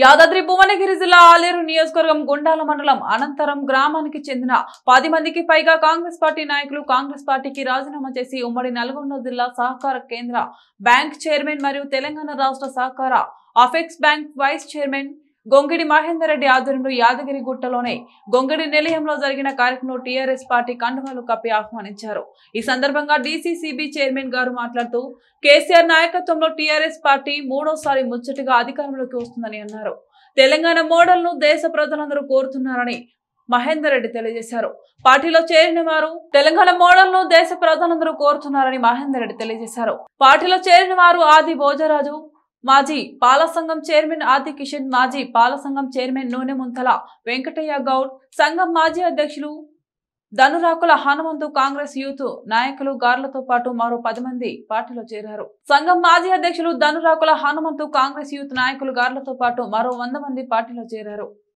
యాదాద్రి భువనగిరి జిల్లా ఆలేరు నియోజకవర్గం గుండాల మండలం అనంతరం గ్రామానికి చెందిన పది మందికి పైగా కాంగ్రెస్ పార్టీ నాయకులు కాంగ్రెస్ పార్టీకి రాజీనామా చేసి ఉమ్మడి నల్గొండ జిల్లా సహకార కేంద్ర బ్యాంక్ చైర్మన్ మరియు తెలంగాణ రాష్ట్ర సహకార apex bank vice chairman Gongidi Reddy ఆధ్వర్యంలో గుట్టలోనే గొంగిడి నిలయంలో జరిగిన కార్యక్రమంలో టీఆర్ఎస్ పార్టీ కండువాలు కప్పి ఆహ్వానించారు ఈ సందర్భంగా డిసిసిబి చైర్మన్ గారు మాట్లాడుతూ కేసీఆర్ నాయకత్వంలో టీఆర్ఎస్ పార్టీ మూడోసారి ముచ్చటిగా అధికారంలోకి వస్తుందని అన్నారు తెలంగాణ మోడల్ ను దేశ ప్రజలందరూ కోరుతున్నారని మహేందర్ రెడ్డి తెలియజేశారు పార్టీలో చేరిన వారు తెలంగాణ మోడల్ ను దేశ ప్రజలందరూ కోరుతున్నారని మహేందర్ రెడ్డి తెలియజేశారు పార్టీలో చేరిన వారు ఆది భోజరాజు మాజీ సంఘం చైర్మన్ ఆది కిషన్ మాజీ సంఘం చైర్మన్ నూనె ముంతల వెంకటయ్య గౌడ్ సంఘం మాజీ అధ్యక్షులు ధనురాకుల హనుమంతు కాంగ్రెస్ యూత్ నాయకులు గార్లతో పాటు మరో పది మంది పార్టీలో చేరారు సంఘం మాజీ అధ్యక్షులు ధనురాకుల హనుమంతు కాంగ్రెస్ యూత్ నాయకులు గార్లతో పాటు మరో వంద మంది పార్టీలో చేరారు